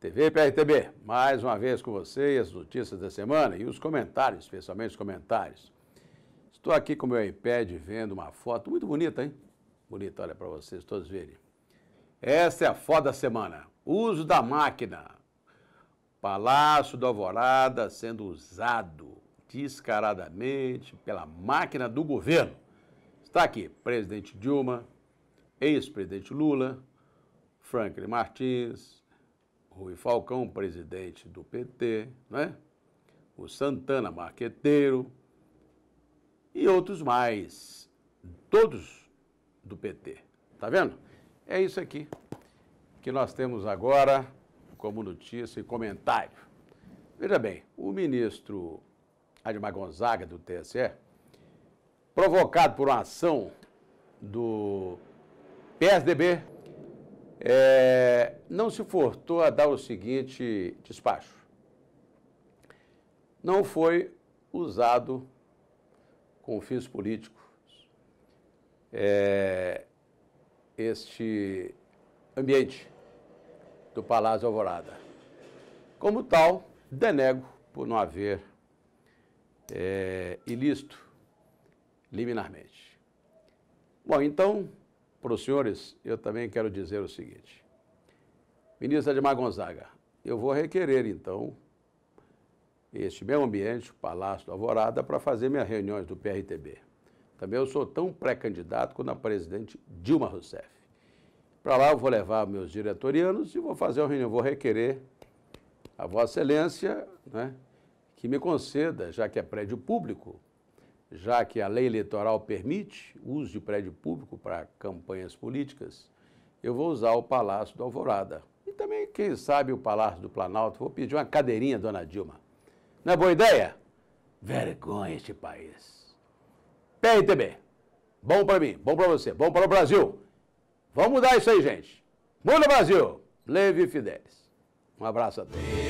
TV PRTB, mais uma vez com você as notícias da semana e os comentários, especialmente os comentários. Estou aqui com meu iPad vendo uma foto muito bonita, hein? Bonita, olha para vocês todos verem. Essa é a foto da semana. Uso da máquina. Palácio do Alvorada sendo usado descaradamente pela máquina do governo. Está aqui presidente Dilma, ex-presidente Lula, Franklin Martins, Rui Falcão, presidente do PT, né? o Santana, marqueteiro, e outros mais, todos do PT. Tá vendo? É isso aqui que nós temos agora como notícia e comentário. Veja bem, o ministro Admar Gonzaga, do TSE, provocado por uma ação do PSDB, é, não se furtou a dar o seguinte despacho. Não foi usado com fins políticos é, este ambiente do Palácio Alvorada. Como tal, denego por não haver é, ilícito liminarmente. Bom, então, para os senhores, eu também quero dizer o seguinte. Ministra Edmar Gonzaga, eu vou requerer, então, este meu ambiente, o Palácio do Alvorada, para fazer minhas reuniões do PRTB. Também eu sou tão pré-candidato quanto a presidente Dilma Rousseff. Para lá eu vou levar meus diretorianos e vou fazer uma reunião, vou requerer a Vossa Excelência né, que me conceda, já que é prédio público, já que a lei eleitoral permite uso de prédio público para campanhas políticas, eu vou usar o Palácio do Alvorada. E também, quem sabe, o Palácio do Planalto. Vou pedir uma cadeirinha, dona Dilma. Não é boa ideia? Vergonha este país. PRTB. Bom para mim, bom para você, bom para o Brasil. Vamos mudar isso aí, gente. Muda Brasil. Leve Fidelis. Um abraço a todos.